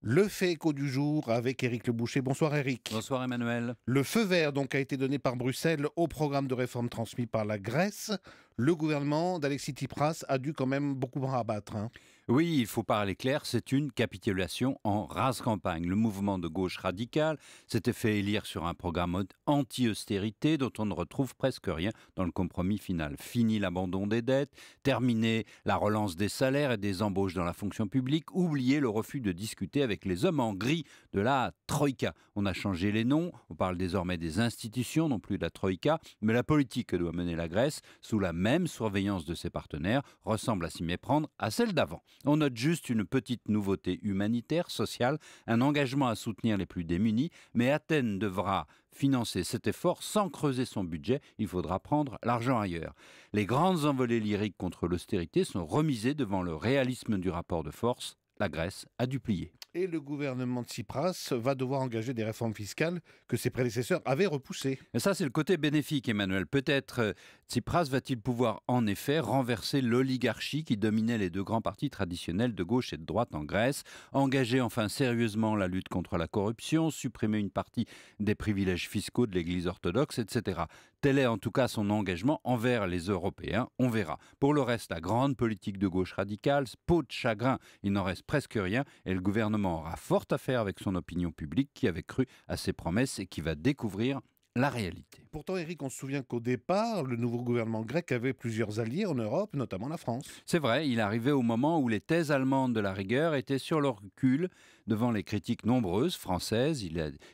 Le fait écho du jour avec Éric Le Boucher. Bonsoir Éric. Bonsoir Emmanuel. Le feu vert donc a été donné par Bruxelles au programme de réforme transmis par la Grèce le gouvernement d'Alexis Tsipras a dû quand même beaucoup en rabattre. Hein. Oui, il faut parler clair, c'est une capitulation en rase campagne. Le mouvement de gauche radicale s'était fait élire sur un programme anti-austérité dont on ne retrouve presque rien dans le compromis final. Fini l'abandon des dettes, terminé la relance des salaires et des embauches dans la fonction publique, oublié le refus de discuter avec les hommes en gris de la Troïka. On a changé les noms, on parle désormais des institutions, non plus de la Troïka, mais la politique que doit mener la Grèce sous la même même surveillance de ses partenaires ressemble à s'y méprendre à celle d'avant. On note juste une petite nouveauté humanitaire, sociale, un engagement à soutenir les plus démunis, mais Athènes devra financer cet effort sans creuser son budget, il faudra prendre l'argent ailleurs. Les grandes envolées lyriques contre l'austérité sont remisées devant le réalisme du rapport de force, la Grèce a duplié et le gouvernement Tsipras va devoir engager des réformes fiscales que ses prédécesseurs avaient repoussées. Et ça, c'est le côté bénéfique, Emmanuel. Peut-être euh, Tsipras va-t-il pouvoir en effet renverser l'oligarchie qui dominait les deux grands partis traditionnels de gauche et de droite en Grèce, engager enfin sérieusement la lutte contre la corruption, supprimer une partie des privilèges fiscaux de l'Église orthodoxe, etc. Tel est en tout cas son engagement envers les Européens, on verra. Pour le reste, la grande politique de gauche radicale, peau de chagrin, il n'en reste presque rien, et le gouvernement aura fort à faire avec son opinion publique qui avait cru à ses promesses et qui va découvrir la réalité pourtant, Eric, on se souvient qu'au départ, le nouveau gouvernement grec avait plusieurs alliés en Europe, notamment la France. C'est vrai, il arrivait au moment où les thèses allemandes de la rigueur étaient sur leur recul devant les critiques nombreuses, françaises,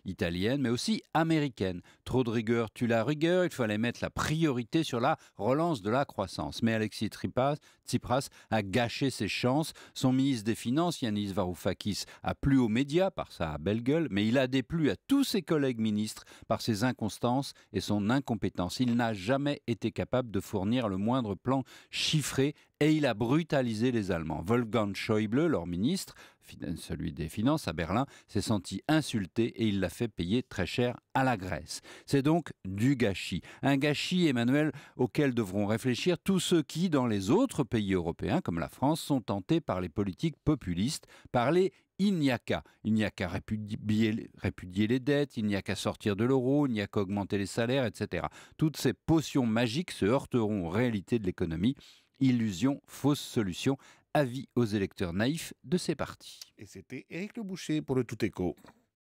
italiennes, mais aussi américaines. Trop de rigueur tue la rigueur, il fallait mettre la priorité sur la relance de la croissance. Mais Alexis Tsipras a gâché ses chances. Son ministre des Finances, Yanis Varoufakis, a plu aux médias par sa belle gueule, mais il a déplu à tous ses collègues ministres par ses inconstances et son incompétence. Il n'a jamais été capable de fournir le moindre plan chiffré et il a brutalisé les Allemands. Wolfgang Schäuble, leur ministre, celui des Finances à Berlin, s'est senti insulté et il l'a fait payer très cher à la Grèce. C'est donc du gâchis. Un gâchis, Emmanuel, auquel devront réfléchir tous ceux qui, dans les autres pays européens, comme la France, sont tentés par les politiques populistes, par les il n'y a qu'à. répudier, répudier, les dettes, il n'y a qu'à sortir de l'euro, il n'y a qu'à augmenter les salaires, etc. Toutes ces potions magiques se heurteront aux réalités de l'économie. Illusion, fausse solution, avis aux électeurs naïfs de ces partis. Et c'était Éric Le Boucher pour le Tout Écho.